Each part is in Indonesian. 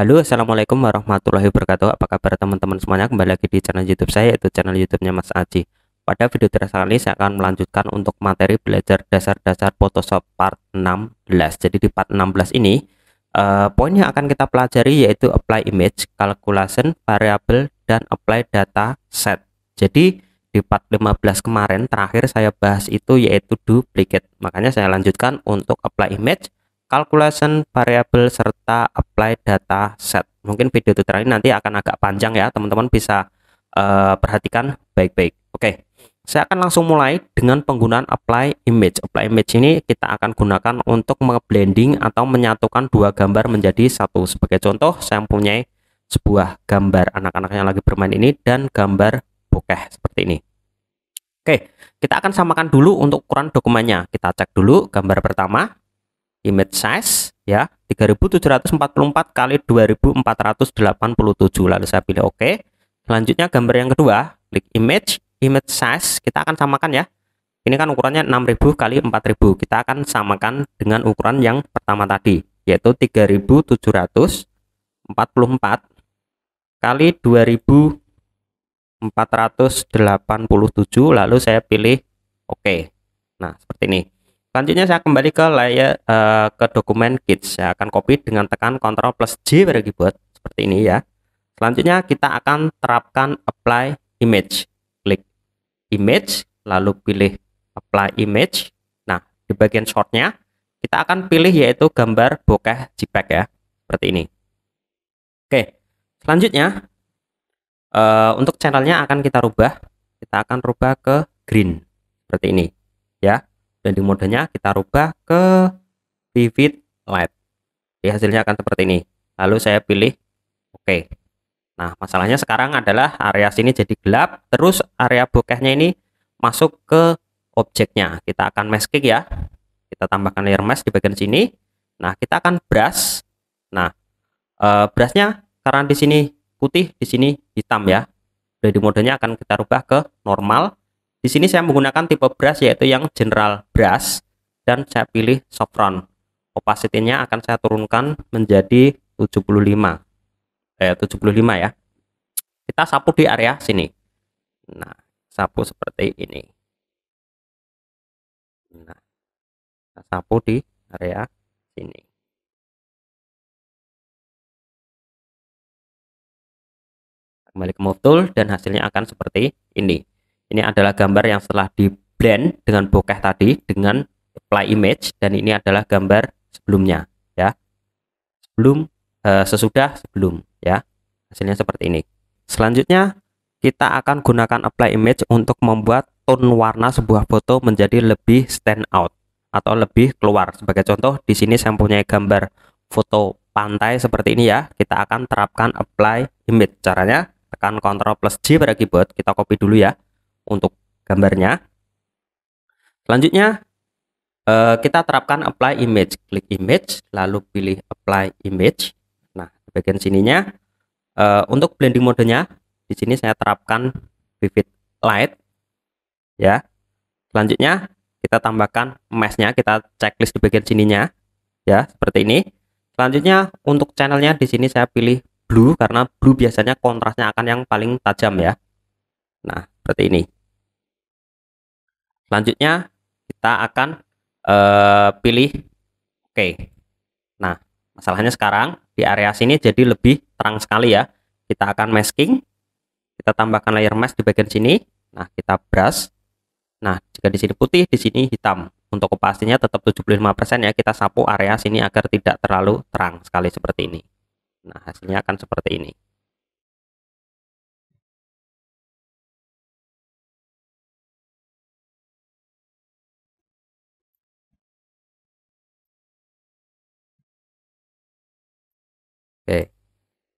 Halo assalamualaikum warahmatullahi wabarakatuh Apa kabar teman-teman semuanya kembali lagi di channel youtube saya yaitu channel youtube-nya Mas Aji Pada video terakhir ini saya akan melanjutkan untuk materi belajar dasar-dasar Photoshop part 16 Jadi di part 16 ini uh, poin yang akan kita pelajari yaitu apply image, calculation, variable, dan apply data set Jadi di part 15 kemarin terakhir saya bahas itu yaitu duplicate makanya saya lanjutkan untuk apply image calculation variable serta apply data set. Mungkin video tutorial ini nanti akan agak panjang ya, teman-teman bisa uh, perhatikan baik-baik. Oke. Saya akan langsung mulai dengan penggunaan apply image. Apply image ini kita akan gunakan untuk blending atau menyatukan dua gambar menjadi satu. Sebagai contoh, saya mempunyai sebuah gambar anak-anak yang lagi bermain ini dan gambar bokeh seperti ini. Oke, kita akan samakan dulu untuk ukuran dokumennya. Kita cek dulu gambar pertama image size ya 3744 kali 2487 lalu saya pilih oke OK. selanjutnya gambar yang kedua klik image image size kita akan samakan ya ini kan ukurannya 6000 kali 4000 kita akan samakan dengan ukuran yang pertama tadi yaitu 3744 kali 2487 lalu saya pilih oke OK. nah seperti ini Selanjutnya saya kembali ke layar uh, eh, ke dokumen Git. Saya akan copy dengan tekan Ctrl plus J pada keyboard seperti ini ya. Selanjutnya kita akan terapkan apply image. Klik image lalu pilih apply image. Nah, di bagian shortnya kita akan pilih yaitu gambar bokeh JPEG ya, seperti ini. Oke, selanjutnya uh, untuk channelnya akan kita rubah kita akan rubah ke green seperti ini ya blending modenya kita rubah ke vivid light jadi hasilnya akan seperti ini lalu saya pilih oke okay. nah masalahnya sekarang adalah area sini jadi gelap terus area bokehnya ini masuk ke objeknya kita akan masking ya kita tambahkan layer mask di bagian sini nah kita akan brush nah eh, brushnya sekarang di sini putih di sini hitam ya Jadi modenya akan kita rubah ke normal di sini saya menggunakan tipe brush yaitu yang general brush dan saya pilih sofron. Opacity-nya akan saya turunkan menjadi 75. Eh 75 ya. Kita sapu di area sini. Nah, sapu seperti ini. Nah, kita sapu di area sini. Kembali ke move tool dan hasilnya akan seperti ini. Ini adalah gambar yang setelah di blend dengan bokeh tadi dengan apply image dan ini adalah gambar sebelumnya ya. Sebelum uh, sesudah sebelum ya. Hasilnya seperti ini. Selanjutnya kita akan gunakan apply image untuk membuat tone warna sebuah foto menjadi lebih stand out atau lebih keluar. Sebagai contoh di sini saya punya gambar foto pantai seperti ini ya. Kita akan terapkan apply image. Caranya tekan Ctrl plus J pada keyboard, kita copy dulu ya untuk gambarnya. Selanjutnya eh, kita terapkan apply image, klik image, lalu pilih apply image. Nah, di bagian sininya eh, untuk blending modenya di sini saya terapkan vivid light ya. Selanjutnya kita tambahkan mesh-nya, kita checklist di bagian sininya ya, seperti ini. Selanjutnya untuk channelnya di sini saya pilih blue karena blue biasanya kontrasnya akan yang paling tajam ya. Nah, seperti ini. Selanjutnya kita akan uh, pilih oke. Okay. Nah, masalahnya sekarang di area sini jadi lebih terang sekali ya. Kita akan masking. Kita tambahkan layer mask di bagian sini. Nah, kita brush. Nah, jika di sini putih, di sini hitam. Untuk kepastinya tetap 75% ya, kita sapu area sini agar tidak terlalu terang sekali seperti ini. Nah, hasilnya akan seperti ini. Oke.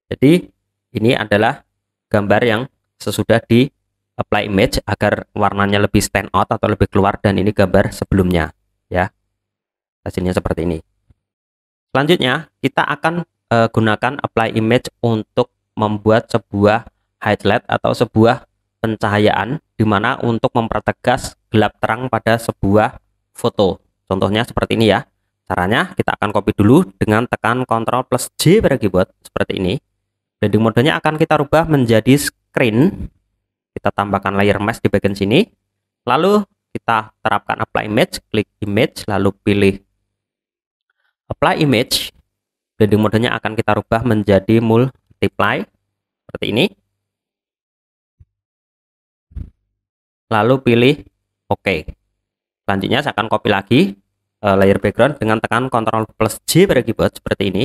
Jadi ini adalah gambar yang sesudah di apply image agar warnanya lebih stand out atau lebih keluar dan ini gambar sebelumnya ya. Hasilnya seperti ini. Selanjutnya kita akan uh, gunakan apply image untuk membuat sebuah highlight atau sebuah pencahayaan di mana untuk mempertegas gelap terang pada sebuah foto. Contohnya seperti ini ya. Caranya kita akan copy dulu dengan tekan Ctrl plus J pada keyboard seperti ini. Blending modenya akan kita rubah menjadi screen. Kita tambahkan layer mesh di bagian sini. Lalu kita terapkan apply image, klik image lalu pilih apply image. Blending modenya akan kita rubah menjadi multiply seperti ini. Lalu pilih OK. Selanjutnya saya akan copy lagi uh, layer background dengan tekan Ctrl plus J pada keyboard seperti ini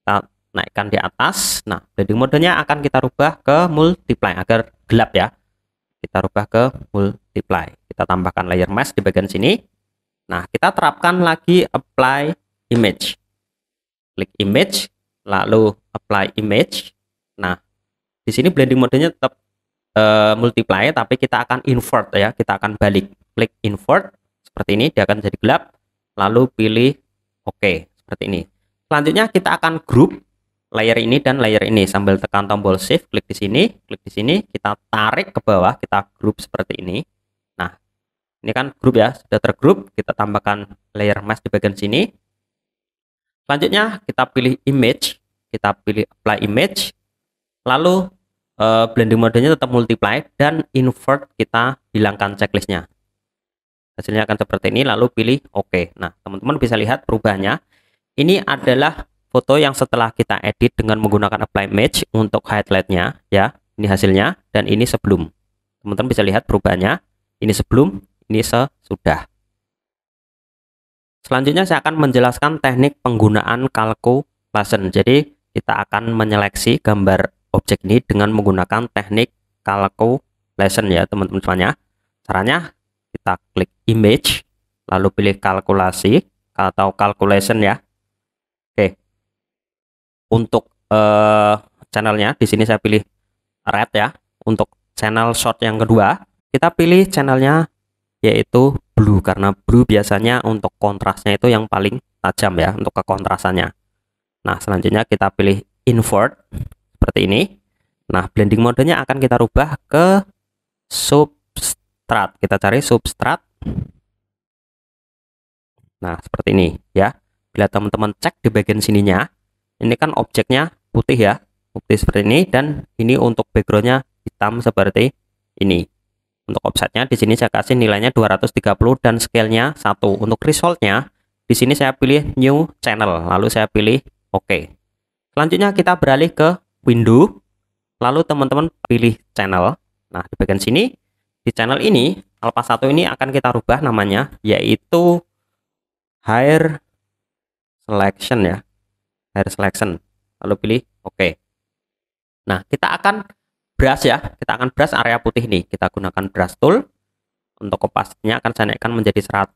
kita naikkan di atas nah blending modenya akan kita rubah ke multiply agar gelap ya kita rubah ke multiply kita tambahkan layer mask di bagian sini nah kita terapkan lagi apply image klik image lalu apply image nah di sini blending modenya tetap uh, multiply tapi kita akan invert ya kita akan balik klik invert seperti ini dia akan jadi gelap lalu pilih OK seperti ini. Selanjutnya kita akan grup layer ini dan layer ini sambil tekan tombol shift klik di sini, klik di sini, kita tarik ke bawah, kita grup seperti ini. Nah, ini kan grup ya, sudah tergrup. kita tambahkan layer mask di bagian sini. Selanjutnya kita pilih image, kita pilih apply image. Lalu uh, blending modenya tetap multiply dan invert kita hilangkan checklistnya hasilnya akan seperti ini lalu pilih OK nah teman-teman bisa lihat perubahannya ini adalah foto yang setelah kita edit dengan menggunakan apply match untuk highlightnya ya ini hasilnya dan ini sebelum teman-teman bisa lihat perubahannya ini sebelum ini sesudah Selanjutnya saya akan menjelaskan teknik penggunaan calculation. Jadi kita akan menyeleksi gambar objek ini dengan menggunakan teknik calculation ya teman-teman semuanya. Caranya kita klik image lalu pilih kalkulasi atau calculation ya oke untuk uh, channelnya di sini saya pilih red ya untuk channel short yang kedua kita pilih channelnya yaitu blue karena blue biasanya untuk kontrasnya itu yang paling tajam ya untuk kekontrasannya nah selanjutnya kita pilih invert seperti ini Nah, blending modenya akan kita rubah ke sub substrat. Kita cari substrat. Nah, seperti ini ya. Bila teman-teman cek di bagian sininya, ini kan objeknya putih ya. Putih seperti ini dan ini untuk backgroundnya hitam seperti ini. Untuk offsetnya di sini saya kasih nilainya 230 dan scale-nya 1. Untuk resultnya di sini saya pilih new channel, lalu saya pilih OK. Selanjutnya kita beralih ke window, lalu teman-teman pilih channel. Nah, di bagian sini di channel ini, Alpha 1 ini akan kita rubah namanya, yaitu higher Selection ya. higher Selection. Lalu pilih oke. Nah, kita akan brush ya. Kita akan brush area putih ini. Kita gunakan brush tool. Untuk opacity akan saya naikkan menjadi 100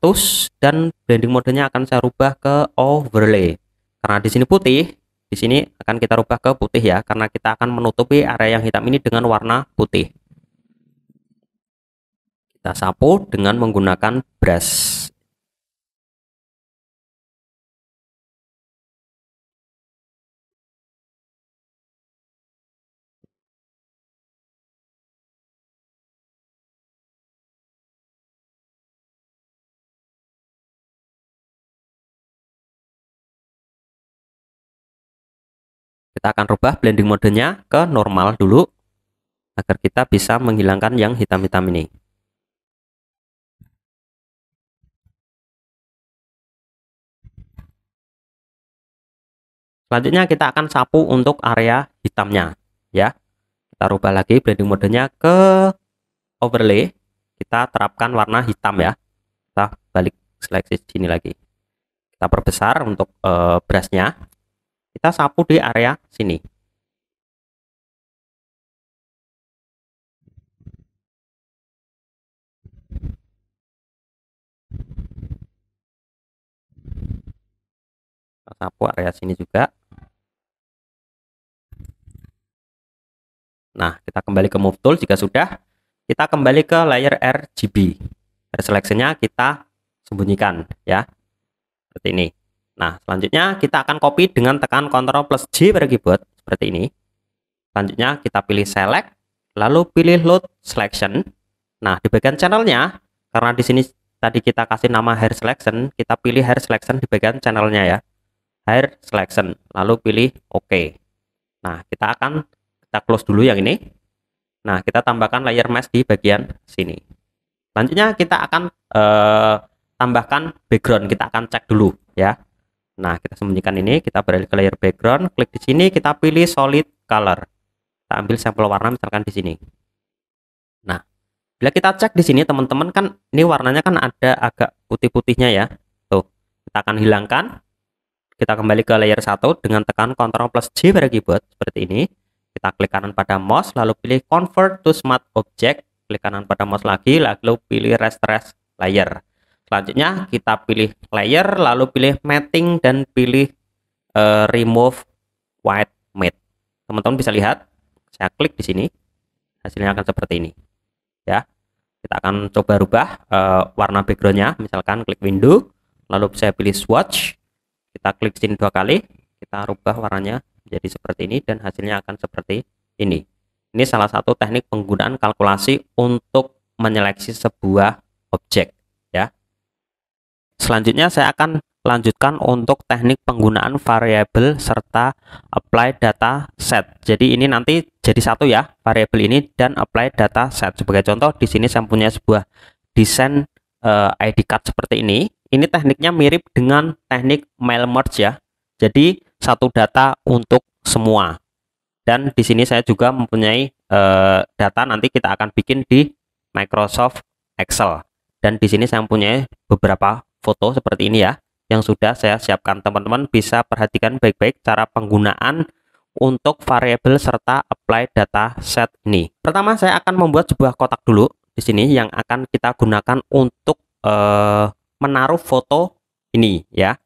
dan blending modenya akan saya rubah ke overlay. Karena di sini putih, di sini akan kita rubah ke putih ya karena kita akan menutupi area yang hitam ini dengan warna putih kita sapu dengan menggunakan brush kita akan rubah blending modenya ke normal dulu agar kita bisa menghilangkan yang hitam-hitam ini Selanjutnya kita akan sapu untuk area hitamnya ya. Kita rubah lagi blending modenya ke overlay. Kita terapkan warna hitam ya. Kita balik seleksi sini lagi. Kita perbesar untuk uh, brushnya. Kita sapu di area sini. Kita sapu area sini juga. Nah, kita kembali ke move tool jika sudah. Kita kembali ke layer RGB. Seleksinya kita sembunyikan ya. Seperti ini. Nah, selanjutnya kita akan copy dengan tekan Ctrl plus J pada keyboard seperti ini. Selanjutnya kita pilih select, lalu pilih load selection. Nah, di bagian channelnya, karena di sini tadi kita kasih nama hair selection, kita pilih hair selection di bagian channelnya ya. Hair selection, lalu pilih OK. Nah, kita akan kita close dulu yang ini. Nah, kita tambahkan layer mask di bagian sini. Selanjutnya kita akan eh, tambahkan background. Kita akan cek dulu ya. Nah, kita sembunyikan ini, kita beralih ke layer background, klik di sini, kita pilih solid color. Kita ambil sampel warna misalkan di sini. Nah, bila kita cek di sini teman-teman kan ini warnanya kan ada agak putih-putihnya ya. Tuh, kita akan hilangkan. Kita kembali ke layer 1 dengan tekan Ctrl plus J pada keyboard seperti ini. Kita klik kanan pada mouse, lalu pilih Convert to Smart Object. Klik kanan pada mouse lagi, lalu pilih Restress Layer. Selanjutnya kita pilih layer, lalu pilih Matting dan pilih uh, Remove White Matte. Teman-teman bisa lihat, saya klik di sini, hasilnya akan seperti ini. Ya, kita akan coba rubah uh, warna backgroundnya. Misalkan klik window, lalu saya pilih swatch, kita klik sini dua kali, kita rubah warnanya jadi seperti ini dan hasilnya akan seperti ini ini salah satu teknik penggunaan kalkulasi untuk menyeleksi sebuah objek ya selanjutnya saya akan lanjutkan untuk teknik penggunaan variabel serta apply data set. Jadi ini nanti jadi satu ya, variabel ini dan apply data set. Sebagai contoh di sini saya punya sebuah desain uh, eh, ID card seperti ini. Ini tekniknya mirip dengan teknik mail merge ya. Jadi satu data untuk semua. Dan di sini saya juga mempunyai eh, data nanti kita akan bikin di Microsoft Excel. Dan di sini saya mempunyai beberapa foto seperti ini ya yang sudah saya siapkan. Teman-teman bisa perhatikan baik-baik cara penggunaan untuk variabel serta apply data set ini. Pertama saya akan membuat sebuah kotak dulu di sini yang akan kita gunakan untuk eh, menaruh foto ini ya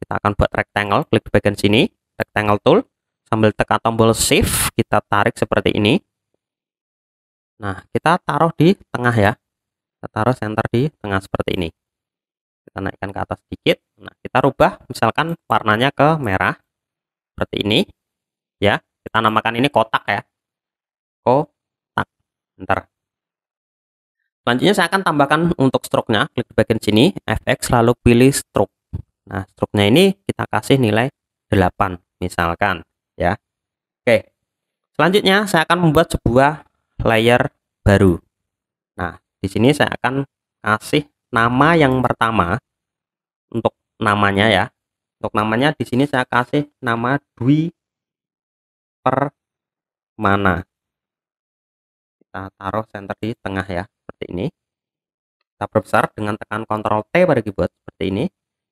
kita akan buat rectangle klik di bagian sini rectangle tool sambil tekan tombol shift kita tarik seperti ini nah kita taruh di tengah ya kita taruh center di tengah seperti ini kita naikkan ke atas sedikit nah kita rubah misalkan warnanya ke merah seperti ini ya kita namakan ini kotak ya kotak ntar selanjutnya saya akan tambahkan untuk stroke nya klik di bagian sini fx lalu pilih stroke Nah, struknya ini kita kasih nilai 8 misalkan ya. Oke. Selanjutnya saya akan membuat sebuah layer baru. Nah, di sini saya akan kasih nama yang pertama untuk namanya ya. Untuk namanya di sini saya kasih nama Dwi Permana. Kita taruh center di tengah ya, seperti ini. Kita perbesar dengan tekan Ctrl T pada keyboard seperti ini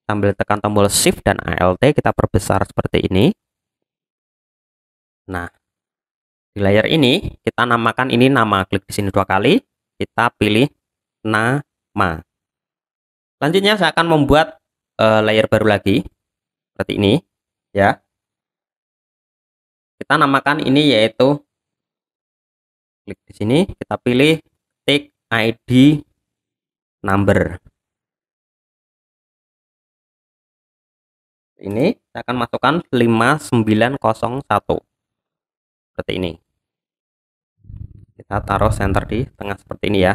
sambil tekan tombol shift dan alt kita perbesar seperti ini nah di layar ini kita namakan ini nama klik di sini dua kali kita pilih nama selanjutnya saya akan membuat uh, layer baru lagi seperti ini ya kita namakan ini yaitu klik di sini kita pilih take ID number ini saya akan masukkan 5901 seperti ini kita taruh center di tengah seperti ini ya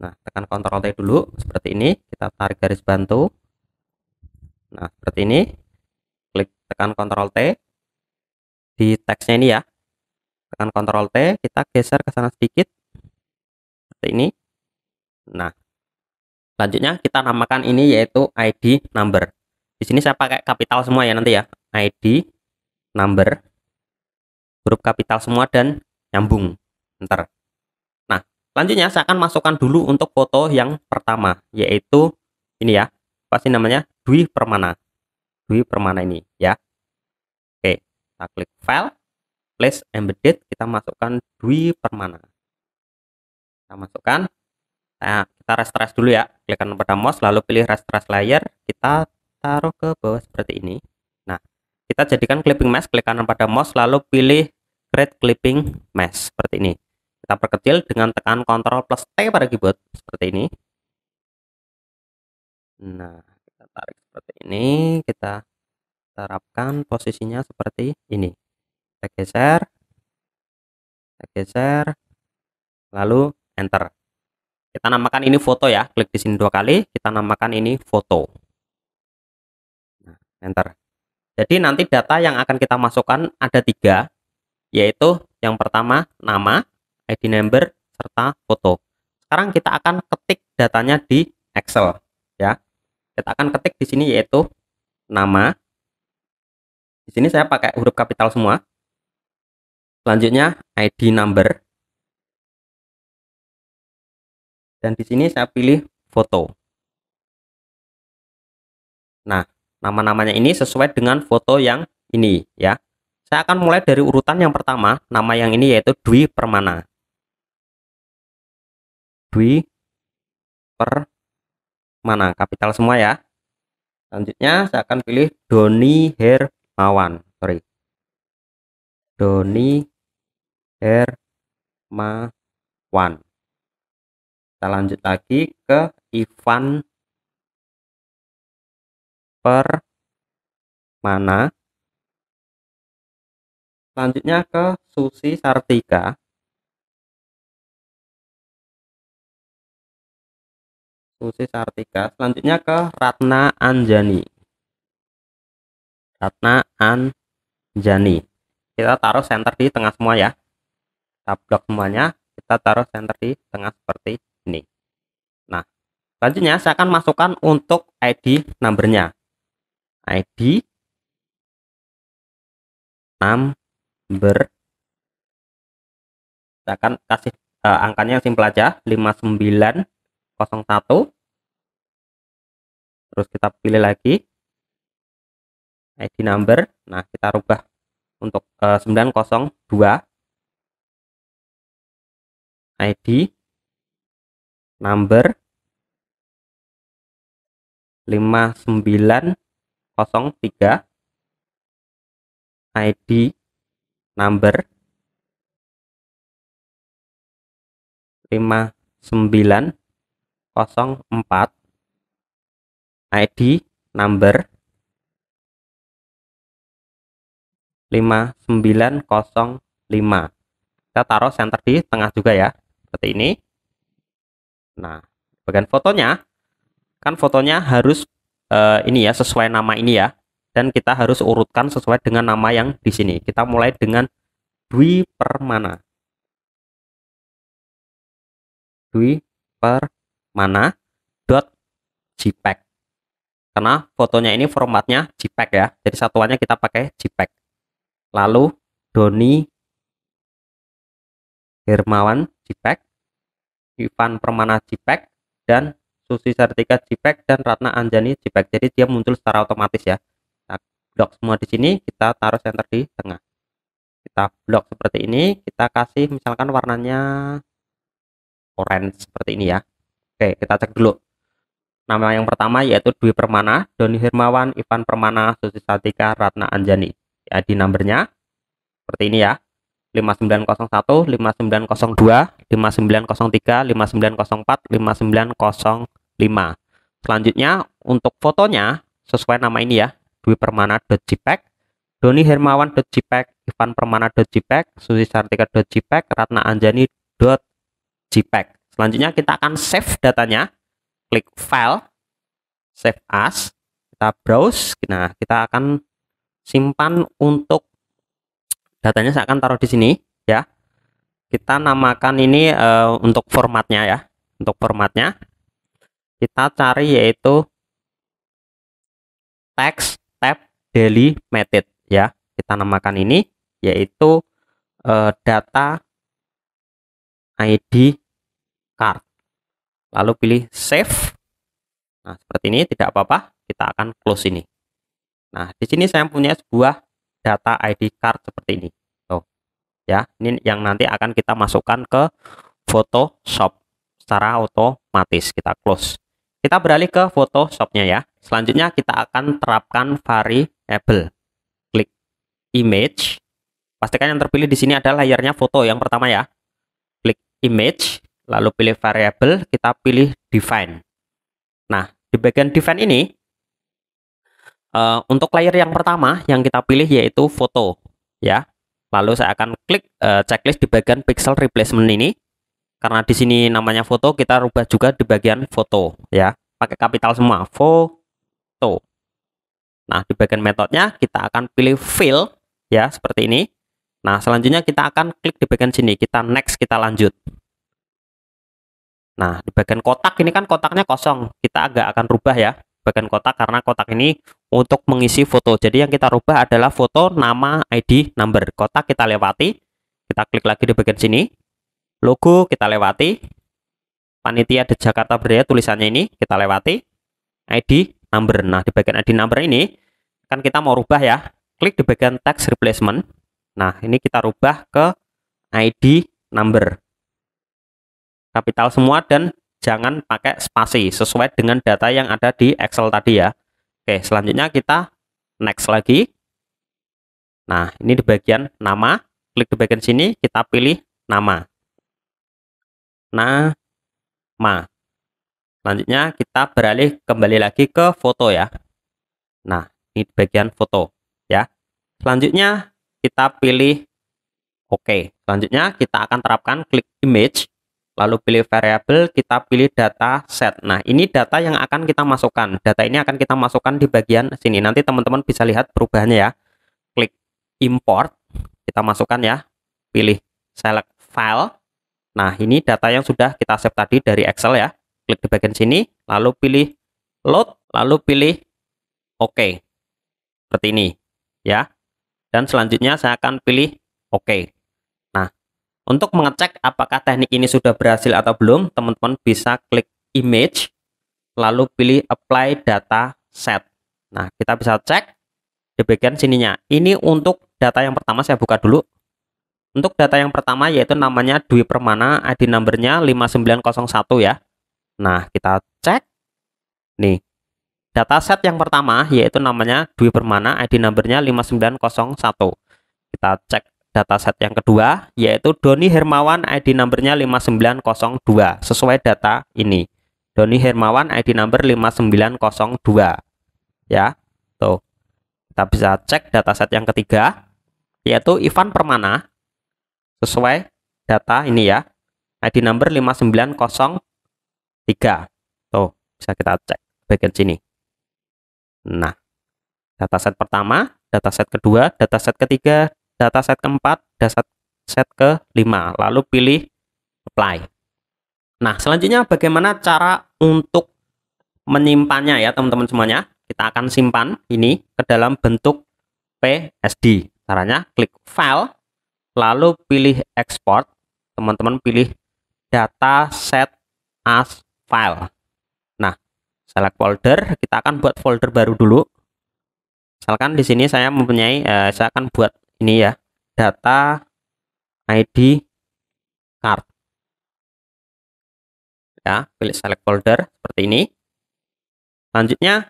nah tekan Ctrl T dulu seperti ini kita tarik garis bantu nah seperti ini klik tekan Ctrl T di teksnya ini ya tekan Ctrl T kita geser ke sana sedikit seperti ini nah Selanjutnya kita namakan ini yaitu ID number. Di sini saya pakai kapital semua ya nanti ya. ID number huruf kapital semua dan nyambung. Ntar. Nah, selanjutnya saya akan masukkan dulu untuk foto yang pertama yaitu ini ya. Pasti namanya Dwi Permana. Dwi Permana ini ya. Oke, kita klik file, place embedded, kita masukkan Dwi Permana. Kita masukkan Nah, kita rest dulu ya. Klik kanan pada mouse, lalu pilih rest layer. Kita taruh ke bawah seperti ini. Nah, kita jadikan clipping mask. Klik kanan pada mouse, lalu pilih create clipping mask seperti ini. Kita perkecil dengan tekan Ctrl plus T pada keyboard seperti ini. Nah, kita tarik seperti ini. Kita terapkan posisinya seperti ini. Kita geser, kita geser, lalu enter. Kita namakan ini foto ya. Klik di sini dua kali. Kita namakan ini foto. Nah, enter. Jadi nanti data yang akan kita masukkan ada tiga, yaitu yang pertama nama, ID number, serta foto. Sekarang kita akan ketik datanya di Excel. ya. Kita akan ketik di sini yaitu nama. Di sini saya pakai huruf kapital semua. Selanjutnya ID number. dan di sini saya pilih foto. Nah, nama-namanya ini sesuai dengan foto yang ini ya. Saya akan mulai dari urutan yang pertama, nama yang ini yaitu Dwi Permana. Dwi Permana, kapital semua ya. Selanjutnya saya akan pilih Doni Hermawan. Sorry. Doni Hermawan kita lanjut lagi ke Ivan mana selanjutnya ke Susi Sartika Susi Sartika selanjutnya ke Ratna Anjani Ratna Anjani kita taruh center di tengah semua ya kita blok semuanya kita taruh center di tengah seperti ini. Nah, selanjutnya saya akan masukkan untuk ID numbernya. ID number saya akan kasih uh, angkanya yang simpel aja 5901 terus kita pilih lagi ID number nah kita rubah untuk uh, 902 ID number 5903 ID number 5904 ID number 5905 kita taruh center di tengah juga ya seperti ini Nah, bagian fotonya kan fotonya harus uh, ini ya sesuai nama ini ya dan kita harus urutkan sesuai dengan nama yang di sini. Kita mulai dengan Dwi Permana. Dwi Permana dot JPEG. E Karena fotonya ini formatnya JPEG e ya. Jadi satuannya kita pakai JPEG. E Lalu Doni Hermawan JPEG Ivan Permana Cipek dan Susi Sartika Cipek dan Ratna Anjani Cipek. Jadi dia muncul secara otomatis ya. Kita blok semua di sini, kita taruh center di tengah. Kita blok seperti ini, kita kasih misalkan warnanya orange seperti ini ya. Oke, kita cek dulu. Nama yang pertama yaitu Dwi Permana, Doni Hermawan, Ivan Permana, Susi Sartika, Ratna Anjani. Ya, di nomornya seperti ini ya. 5901, 5902, 5903, 5904, 5905. Selanjutnya untuk fotonya sesuai nama ini ya, Dwi permana jpeg Doni hermawan jpeg Ivan permana .jpeg, Susi Sartika jpeg Ratna anjani jpeg Selanjutnya kita akan save datanya. Klik file, save as, kita browse. Nah, kita akan simpan untuk datanya saya akan taruh di sini ya kita namakan ini uh, untuk formatnya ya untuk formatnya kita cari yaitu text tab daily method ya kita namakan ini yaitu uh, data ID card lalu pilih save nah seperti ini tidak apa-apa kita akan close ini nah di sini saya punya sebuah data ID card seperti ini ya ini yang nanti akan kita masukkan ke Photoshop secara otomatis kita close kita beralih ke Photoshopnya ya selanjutnya kita akan terapkan variable klik image pastikan yang terpilih di sini adalah layarnya foto yang pertama ya klik image lalu pilih variable kita pilih define nah di bagian define ini uh, untuk layer yang pertama yang kita pilih yaitu foto ya Lalu saya akan klik e, checklist di bagian pixel replacement ini. Karena di sini namanya foto, kita rubah juga di bagian foto ya. Pakai kapital semua, foto. Nah, di bagian metodenya kita akan pilih fill ya seperti ini. Nah, selanjutnya kita akan klik di bagian sini, kita next, kita lanjut. Nah, di bagian kotak ini kan kotaknya kosong, kita agak akan rubah ya bagian kotak karena kotak ini untuk mengisi foto. Jadi yang kita rubah adalah foto, nama, ID, number. Kotak kita lewati. Kita klik lagi di bagian sini. Logo kita lewati. Panitia di Jakarta Berdaya tulisannya ini kita lewati. ID, number. Nah, di bagian ID number ini kan kita mau rubah ya. Klik di bagian text replacement. Nah, ini kita rubah ke ID number. Kapital semua dan jangan pakai spasi sesuai dengan data yang ada di Excel tadi ya Oke selanjutnya kita next lagi Nah ini di bagian nama klik di bagian sini kita pilih nama nama selanjutnya kita beralih kembali lagi ke foto ya Nah ini di bagian foto ya selanjutnya kita pilih Oke, okay. selanjutnya kita akan terapkan klik image lalu pilih variabel, kita pilih data set. Nah, ini data yang akan kita masukkan. Data ini akan kita masukkan di bagian sini. Nanti teman-teman bisa lihat perubahannya ya. Klik import, kita masukkan ya. Pilih select file. Nah, ini data yang sudah kita save tadi dari Excel ya. Klik di bagian sini, lalu pilih load, lalu pilih OK. Seperti ini ya. Dan selanjutnya saya akan pilih OK. Untuk mengecek apakah teknik ini sudah berhasil atau belum, teman-teman bisa klik image, lalu pilih apply data set. Nah, kita bisa cek di bagian sininya. Ini untuk data yang pertama saya buka dulu. Untuk data yang pertama yaitu namanya Dwi Permana, ID numbernya 5901 ya. Nah, kita cek. Nih, data set yang pertama yaitu namanya Dwi Permana, ID numbernya 5901. Kita cek dataset yang kedua yaitu Doni Hermawan ID numbernya 5902 sesuai data ini Doni Hermawan ID number 5902 ya tuh kita bisa cek dataset yang ketiga yaitu Ivan Permana sesuai data ini ya ID number 5903 tuh bisa kita cek bagian sini nah dataset pertama dataset kedua dataset ketiga data set keempat, data set ke lima, lalu pilih apply. Nah, selanjutnya bagaimana cara untuk menyimpannya ya teman-teman semuanya. Kita akan simpan ini ke dalam bentuk PSD. Caranya klik file, lalu pilih export. Teman-teman pilih data set as file. Nah, select folder, kita akan buat folder baru dulu. Misalkan di sini saya mempunyai, eh, saya akan buat ini ya data ID card ya pilih select folder seperti ini selanjutnya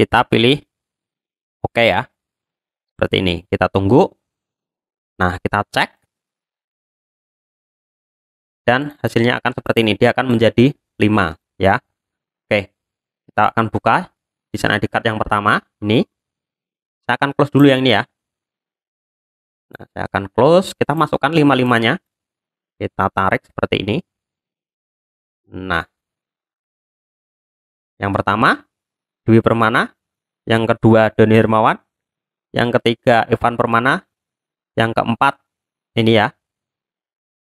kita pilih oke okay ya seperti ini kita tunggu nah kita cek dan hasilnya akan seperti ini dia akan menjadi 5 ya oke okay. kita akan buka desain ID card yang pertama ini saya akan close dulu yang ini ya nah saya akan close kita masukkan 55 nya kita tarik seperti ini nah yang pertama Dwi Permana yang kedua Doni Hermawan yang ketiga Ivan Permana yang keempat ini ya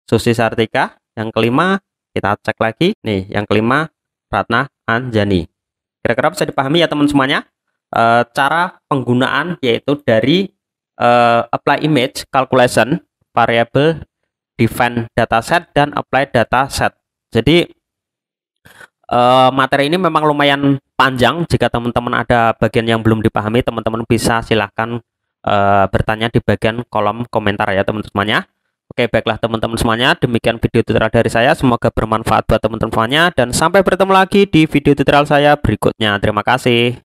Susi Sartika yang kelima kita cek lagi nih yang kelima Ratna Anjani kira-kira bisa dipahami ya teman semuanya Eh, cara penggunaan yaitu dari uh, apply image calculation variable define dataset dan apply dataset. Jadi uh, materi ini memang lumayan panjang. Jika teman-teman ada bagian yang belum dipahami, teman-teman bisa silahkan uh, bertanya di bagian kolom komentar ya teman-teman Oke, baiklah teman-teman semuanya, demikian video tutorial dari saya. Semoga bermanfaat buat teman-teman semuanya dan sampai bertemu lagi di video tutorial saya berikutnya. Terima kasih.